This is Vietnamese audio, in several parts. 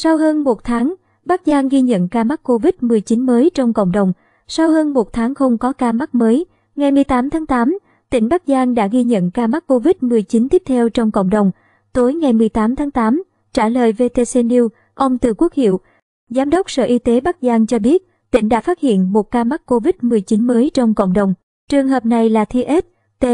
Sau hơn một tháng, Bắc Giang ghi nhận ca mắc COVID-19 mới trong cộng đồng. Sau hơn một tháng không có ca mắc mới, ngày 18 tháng 8, tỉnh Bắc Giang đã ghi nhận ca mắc COVID-19 tiếp theo trong cộng đồng. Tối ngày 18 tháng 8, trả lời VTC News, ông Từ Quốc Hiệu, Giám đốc Sở Y tế Bắc Giang cho biết, tỉnh đã phát hiện một ca mắc COVID-19 mới trong cộng đồng. Trường hợp này là Thi S, T,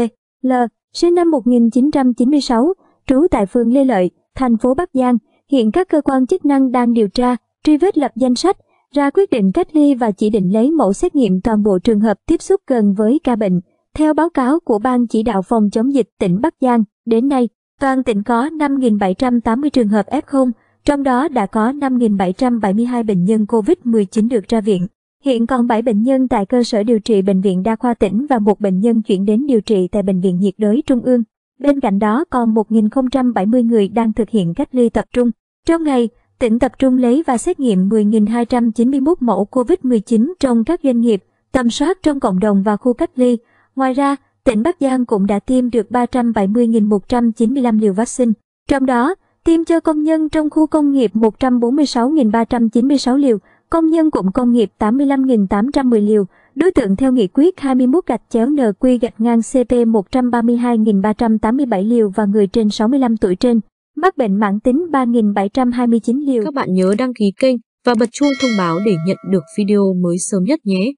L, sinh năm 1996, trú tại phường Lê Lợi, thành phố Bắc Giang. Hiện các cơ quan chức năng đang điều tra, truy vết lập danh sách, ra quyết định cách ly và chỉ định lấy mẫu xét nghiệm toàn bộ trường hợp tiếp xúc gần với ca bệnh. Theo báo cáo của Ban Chỉ đạo Phòng chống dịch tỉnh Bắc Giang, đến nay, toàn tỉnh có 5.780 trường hợp F0, trong đó đã có 5.772 bệnh nhân COVID-19 được ra viện. Hiện còn 7 bệnh nhân tại cơ sở điều trị Bệnh viện Đa khoa tỉnh và một bệnh nhân chuyển đến điều trị tại Bệnh viện nhiệt đới Trung ương. Bên cạnh đó còn 1.070 người đang thực hiện cách ly tập trung. Trong ngày, tỉnh tập trung lấy và xét nghiệm 10.291 mẫu COVID-19 trong các doanh nghiệp, tầm soát trong cộng đồng và khu cách ly. Ngoài ra, tỉnh Bắc Giang cũng đã tiêm được 370.195 liều vaccine. Trong đó, tiêm cho công nhân trong khu công nghiệp 146.396 liều, công nhân cụm công nghiệp 85.810 liều, Đối tượng theo nghị quyết 21 gạch chéo NQ gạch ngang CP 132.387 liều và người trên 65 tuổi trên, mắc bệnh mãn tính 3.729 liều. Các bạn nhớ đăng ký kênh và bật chuông thông báo để nhận được video mới sớm nhất nhé.